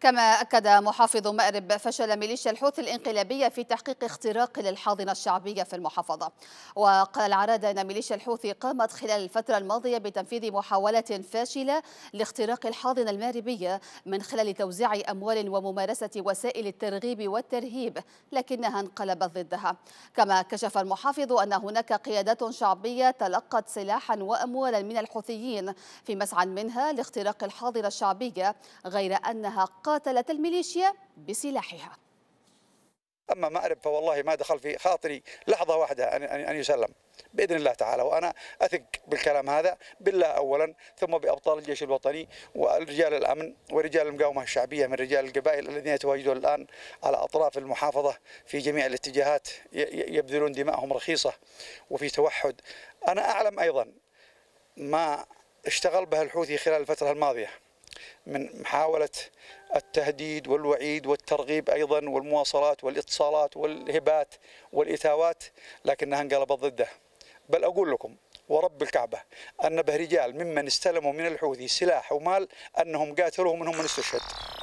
كما أكد محافظ مأرب فشل ميليشيا الحوثي الإنقلابية في تحقيق اختراق للحاضنة الشعبية في المحافظة وقال العرادة أن ميليشيا الحوثي قامت خلال الفترة الماضية بتنفيذ محاولات فاشلة لاختراق الحاضنة المأربية من خلال توزيع أموال وممارسة وسائل الترغيب والترهيب لكنها انقلبت ضدها كما كشف المحافظ أن هناك قيادات شعبية تلقت سلاحا وأموالا من الحوثيين في مسعى منها لاختراق الحاضنة الشعبية غير أنها قامت قاتلت الميليشيا بسلاحها أما مأرب فوالله ما دخل في خاطري لحظة واحدة أن يسلم باذن الله تعالى وانا اثق بالكلام هذا بالله اولا ثم بابطال الجيش الوطني ورجال الامن ورجال المقاومه الشعبيه من رجال القبائل الذين يتواجدون الان على اطراف المحافظه في جميع الاتجاهات يبذلون دماءهم رخيصه وفي توحد انا اعلم ايضا ما اشتغل به الحوثي خلال الفتره الماضيه من محاولة التهديد والوعيد والترغيب أيضا والمواصلات والاتصالات والهبات والإتاوات لكنها انقلبت ضده بل أقول لكم ورب الكعبة أن به رجال ممن استلموا من الحوثي سلاح ومال أنهم قاتلوه منهم من استشهد